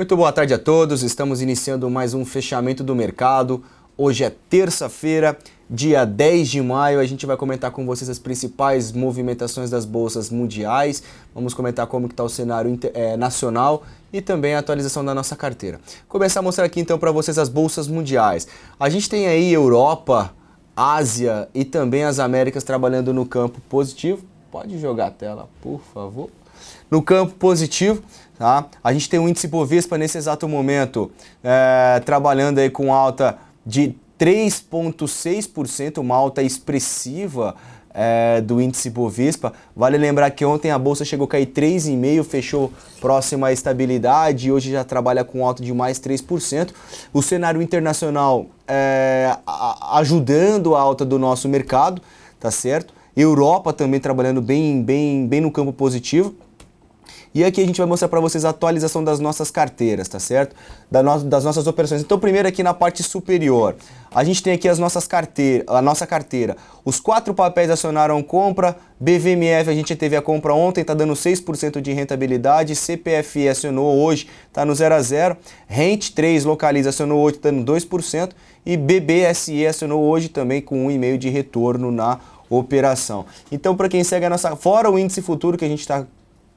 Muito boa tarde a todos. Estamos iniciando mais um fechamento do mercado. Hoje é terça-feira, dia 10 de maio. A gente vai comentar com vocês as principais movimentações das bolsas mundiais. Vamos comentar como está o cenário é, nacional e também a atualização da nossa carteira. Começar a mostrar aqui então para vocês as bolsas mundiais. A gente tem aí Europa, Ásia e também as Américas trabalhando no campo positivo. Pode jogar a tela, por favor. No campo positivo, tá? a gente tem o índice Bovespa nesse exato momento é, trabalhando aí com alta de 3,6%, uma alta expressiva é, do índice Bovespa. Vale lembrar que ontem a bolsa chegou a cair 3,5%, fechou próxima à estabilidade e hoje já trabalha com alta de mais 3%. O cenário internacional é, ajudando a alta do nosso mercado, tá certo? Europa também trabalhando bem, bem, bem no campo positivo. E aqui a gente vai mostrar para vocês a atualização das nossas carteiras, tá certo? Da no, das nossas operações. Então, primeiro aqui na parte superior, a gente tem aqui as nossas carteira, a nossa carteira. Os quatro papéis acionaram compra, BVMF a gente teve a compra ontem, está dando 6% de rentabilidade, CPF acionou hoje, está no 0 a 0, Rent 3 localiza acionou hoje, está dando 2% e BBSE acionou hoje também com 1,5 de retorno na operação. Então, para quem segue a nossa, fora o índice futuro que a gente está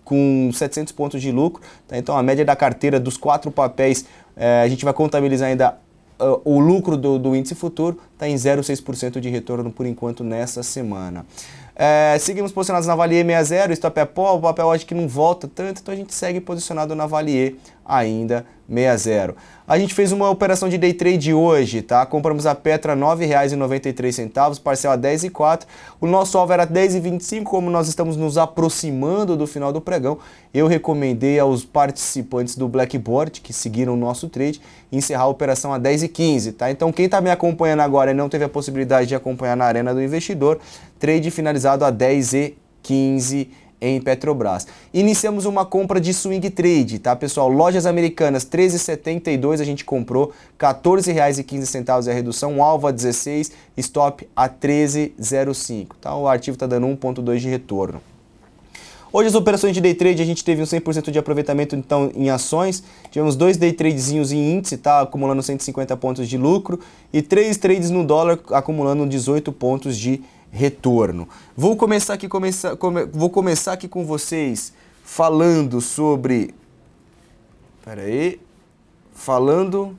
com 700 pontos de lucro. Tá? Então, a média da carteira dos quatro papéis, é, a gente vai contabilizar ainda uh, o lucro do, do índice futuro, está em 0,6% de retorno por enquanto nessa semana. É, seguimos posicionados na Valier 60, é Pó, o papel acho que não volta tanto, então a gente segue posicionado na Valier ainda 60. A gente fez uma operação de day trade hoje, tá? Compramos a Petra R$ 9,93, parcela 10 e 4. O nosso alvo era 10,25, como nós estamos nos aproximando do final do pregão, eu recomendei aos participantes do Blackboard que seguiram o nosso trade encerrar a operação a 10,15, tá? Então quem está me acompanhando agora e não teve a possibilidade de acompanhar na arena do investidor, trade finalizado a 10 e 15 em Petrobras. Iniciamos uma compra de swing trade, tá pessoal? Lojas americanas 13,72 a gente comprou, R$ 14,15 é a redução, alvo a 16, stop a 13,05, tá? O ativo está dando 1,2 de retorno. Hoje as operações de day trade a gente teve um 100% de aproveitamento então em ações, tivemos dois day tradezinhos em índice, tá acumulando 150 pontos de lucro e três trades no dólar acumulando 18 pontos de retorno. Vou começar aqui, começar, come, vou começar aqui com vocês falando sobre. Peraí. Falando.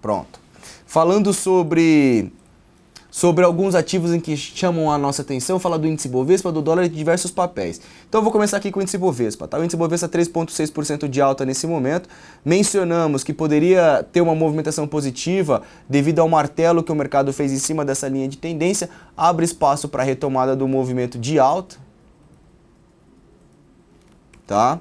Pronto. Falando sobre sobre alguns ativos em que chamam a nossa atenção, fala do índice Bovespa, do dólar e de diversos papéis. Então vou começar aqui com o índice Bovespa. Tá? O índice Bovespa 3,6% é de alta nesse momento. Mencionamos que poderia ter uma movimentação positiva devido ao martelo que o mercado fez em cima dessa linha de tendência, abre espaço para a retomada do movimento de alta. Tá?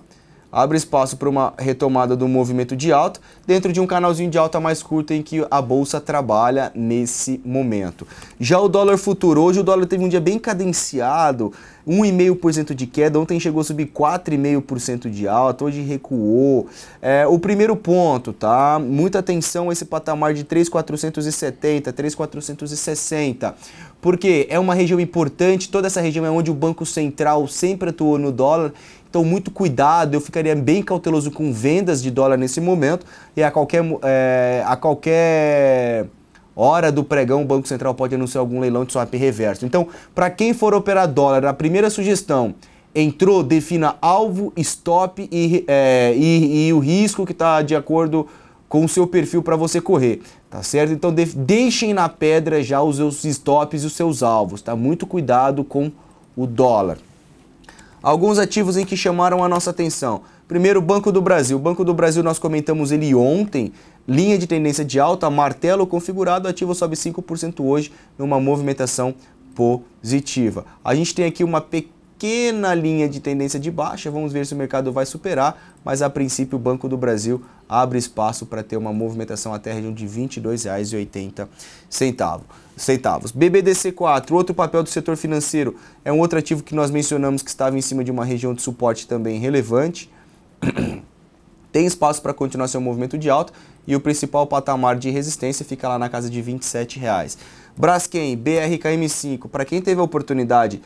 abre espaço para uma retomada do movimento de alta dentro de um canalzinho de alta mais curto em que a bolsa trabalha nesse momento. Já o dólar futuro, hoje o dólar teve um dia bem cadenciado, 1,5% de queda, ontem chegou a subir 4,5% de alta, hoje recuou. É, o primeiro ponto, tá? Muita atenção a esse patamar de 3,470, 3,460 porque é uma região importante, toda essa região é onde o Banco Central sempre atuou no dólar, então muito cuidado, eu ficaria bem cauteloso com vendas de dólar nesse momento e a qualquer, é, a qualquer hora do pregão o Banco Central pode anunciar algum leilão de swap reverso. Então, para quem for operar dólar, a primeira sugestão, entrou, defina alvo, stop e, é, e, e o risco que está de acordo com o seu perfil para você correr. Tá certo? Então de deixem na pedra já os seus stops e os seus alvos, tá? Muito cuidado com o dólar. Alguns ativos em que chamaram a nossa atenção. Primeiro, Banco do Brasil. O Banco do Brasil nós comentamos ele ontem, linha de tendência de alta, martelo configurado, ativo sobe 5% hoje numa movimentação positiva. A gente tem aqui uma pequena pequena linha de tendência de baixa. Vamos ver se o mercado vai superar, mas a princípio o Banco do Brasil abre espaço para ter uma movimentação até a região de R$ 22,80. Centavos. BBDC4, outro papel do setor financeiro, é um outro ativo que nós mencionamos que estava em cima de uma região de suporte também relevante. Tem espaço para continuar seu movimento de alta e o principal patamar de resistência fica lá na casa de R$ 27,00. Braskem, BRKM5, para quem teve a oportunidade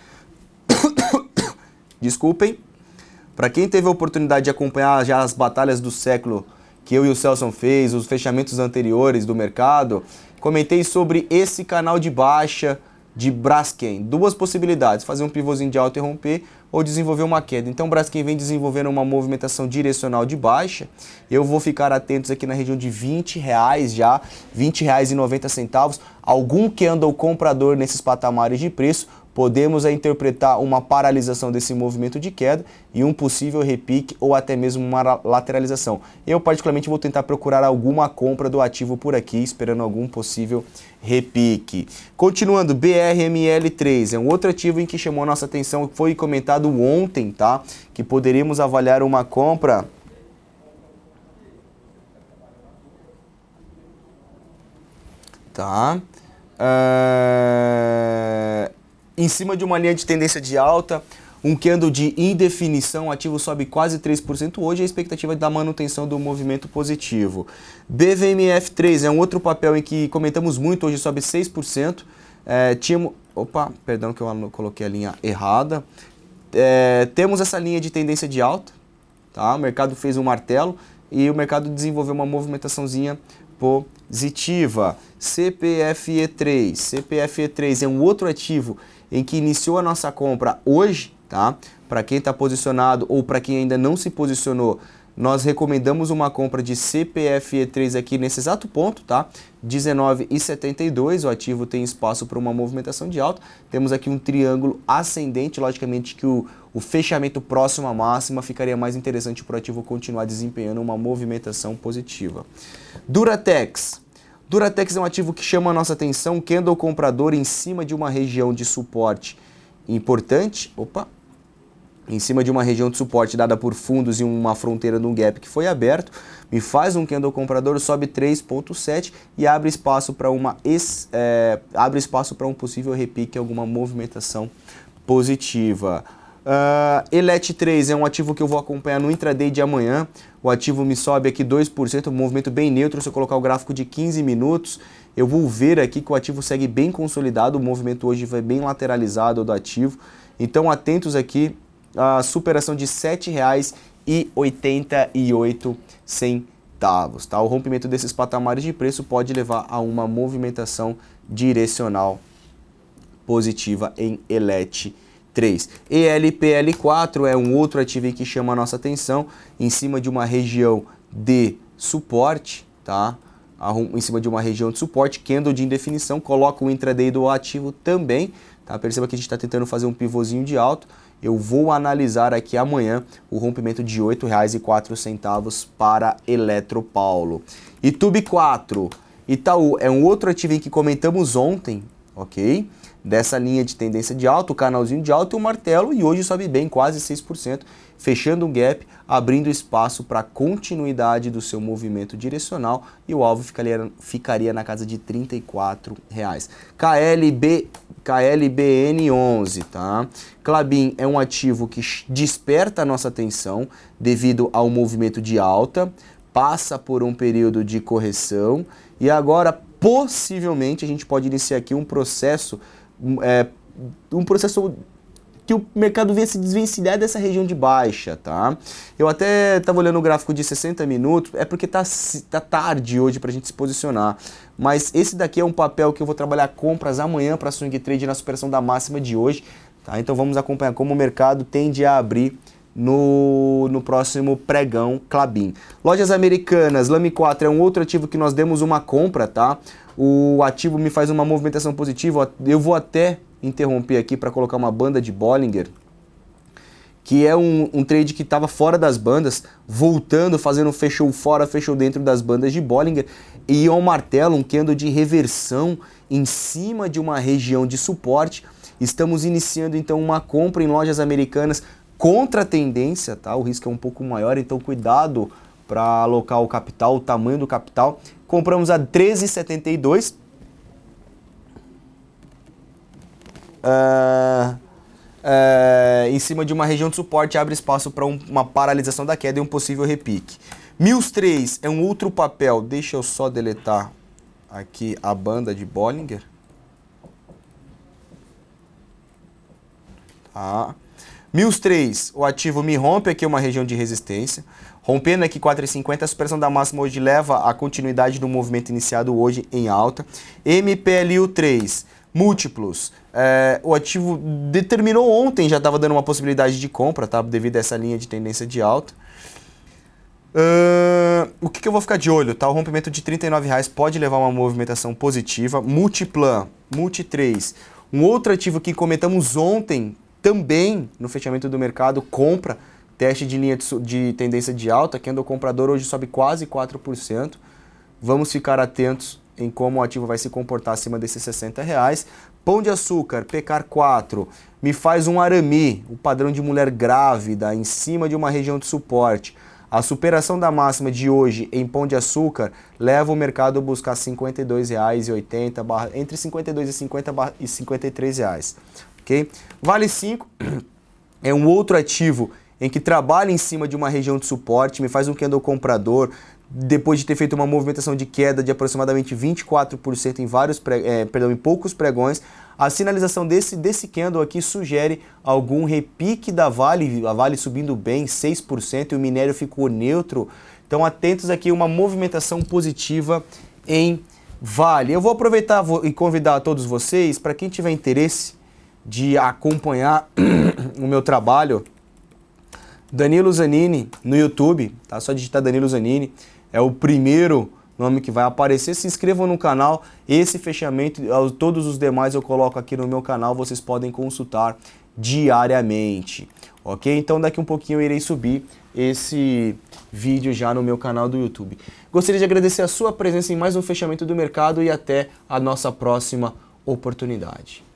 Desculpem. Para quem teve a oportunidade de acompanhar já as batalhas do século que eu e o Celso fez, os fechamentos anteriores do mercado, comentei sobre esse canal de baixa de Braskem. Duas possibilidades, fazer um pivôzinho de alta e romper ou desenvolver uma queda. Então Braskem vem desenvolvendo uma movimentação direcional de baixa. Eu vou ficar atentos aqui na região de 20 reais já, 20 reais e 90 centavos. Algum que anda o comprador nesses patamares de preço podemos interpretar uma paralisação desse movimento de queda e um possível repique ou até mesmo uma lateralização. Eu particularmente vou tentar procurar alguma compra do ativo por aqui, esperando algum possível repique. Continuando, BRML3 é um outro ativo em que chamou nossa atenção, foi comentado ontem, tá? Que poderíamos avaliar uma compra Tá. Uh em cima de uma linha de tendência de alta, um candle de indefinição, ativo sobe quase 3% hoje, a expectativa é da manutenção do movimento positivo. DVMF3 é um outro papel em que comentamos muito, hoje sobe 6%. É, tínhamos, opa, perdão que eu coloquei a linha errada. É, temos essa linha de tendência de alta, tá? o mercado fez um martelo e o mercado desenvolveu uma movimentaçãozinha positiva. CPFE3. CPFE3 é um outro ativo em que iniciou a nossa compra hoje, tá? Para quem está posicionado ou para quem ainda não se posicionou, nós recomendamos uma compra de CPFE3 aqui nesse exato ponto, tá? 19,72, o ativo tem espaço para uma movimentação de alta. Temos aqui um triângulo ascendente, logicamente que o, o fechamento próximo à máxima ficaria mais interessante para o ativo continuar desempenhando uma movimentação positiva. Duratex, Duratex é um ativo que chama a nossa atenção, candle o comprador em cima de uma região de suporte importante, opa, em cima de uma região de suporte dada por fundos e uma fronteira de um gap que foi aberto, me faz um candle comprador, sobe 3.7 e abre espaço para uma ex, é, eh, abre espaço para um possível repique, alguma movimentação positiva. Uh, ah, ELET3 é um ativo que eu vou acompanhar no intraday de amanhã. O ativo me sobe aqui 2%, um movimento bem neutro. Se eu colocar o gráfico de 15 minutos, eu vou ver aqui que o ativo segue bem consolidado. O movimento hoje vai bem lateralizado do ativo. Então, atentos aqui à superação de R$ 7,88. Tá? O rompimento desses patamares de preço pode levar a uma movimentação direcional positiva em ELET 3. ELPL4 é um outro ativo que chama a nossa atenção, em cima de uma região de suporte, tá? em cima de uma região de suporte, candle de indefinição, coloca o intraday do ativo também, tá? Perceba que a gente está tentando fazer um pivôzinho de alto. Eu vou analisar aqui amanhã o rompimento de R$ 8,04 para Eletropaulo. Tube 4. Itaú é um outro ativo que comentamos ontem, ok? dessa linha de tendência de alta, o canalzinho de alta e o martelo, e hoje sobe bem, quase 6%, fechando um gap, abrindo espaço para continuidade do seu movimento direcional, e o alvo ficaria, ficaria na casa de R$ reais. KLB, KLBN11, tá? Clabin é um ativo que desperta a nossa atenção devido ao movimento de alta, passa por um período de correção, e agora possivelmente a gente pode iniciar aqui um processo é, um processo que o mercado venha se desvencilhar dessa região de baixa, tá? Eu até estava olhando o gráfico de 60 minutos, é porque tá, tá tarde hoje para a gente se posicionar. Mas esse daqui é um papel que eu vou trabalhar compras amanhã para swing trade na superação da máxima de hoje, tá? Então vamos acompanhar como o mercado tende a abrir no, no próximo pregão Clabin. Lojas americanas, Lame 4 é um outro ativo que nós demos uma compra, tá? O ativo me faz uma movimentação positiva. Eu vou até interromper aqui para colocar uma banda de Bollinger, que é um, um trade que estava fora das bandas, voltando, fazendo fechou fora, fechou dentro das bandas de Bollinger, e é um martelo, um candle de reversão em cima de uma região de suporte. Estamos iniciando então uma compra em lojas americanas contra a tendência, tá? O risco é um pouco maior, então cuidado para alocar o capital, o tamanho do capital. Compramos a 13,72. Uh, ah, ah, em cima de uma região de suporte abre espaço para um, uma paralisação da queda e um possível repique. Mills 3 é um outro papel. Deixa eu só deletar aqui a banda de Bollinger. Tá. 1003, o ativo me rompe aqui é uma região de resistência. Rompendo aqui 4,50, a supressão da máxima hoje leva à continuidade do movimento iniciado hoje em alta. MPLU3, múltiplos. É, o ativo determinou ontem, já estava dando uma possibilidade de compra, tá? Devido a essa linha de tendência de alta. Uh, o que, que, eu vou ficar de olho, tá? O rompimento de R$39,00 reais pode levar a uma movimentação positiva. Multiplan, Multi 3. Um outro ativo que comentamos ontem também no fechamento do mercado compra, teste de linha de, de tendência de alta, que o comprador hoje sobe quase 4%. Vamos ficar atentos em como o ativo vai se comportar acima desses 60 reais. Pão de açúcar, pecar 4, me faz um arame, o padrão de mulher grávida em cima de uma região de suporte. A superação da máxima de hoje em pão de açúcar leva o mercado a buscar R$ 52,80, entre R$ 52,50 e R$ 53. Reais ok? Vale 5 é um outro ativo em que trabalha em cima de uma região de suporte, me faz um candle comprador, depois de ter feito uma movimentação de queda de aproximadamente 24% em vários é, perdão, em poucos pregões, a sinalização desse, desse candle aqui sugere algum repique da Vale, a Vale subindo bem 6% e o minério ficou neutro. Então atentos aqui uma movimentação positiva em Vale. Eu vou aproveitar e convidar a todos vocês para quem tiver interesse de acompanhar o meu trabalho, Danilo Zanini no YouTube, tá? Só digitar Danilo Zanini, é o primeiro nome que vai aparecer. Se inscrevam no canal, esse fechamento, eh, todos os demais eu coloco aqui no meu canal, vocês podem consultar diariamente, ok? Então daqui um pouquinho eu irei subir esse vídeo já no meu canal do YouTube. Gostaria de agradecer a sua presença em mais um fechamento do mercado e até a nossa próxima oportunidade.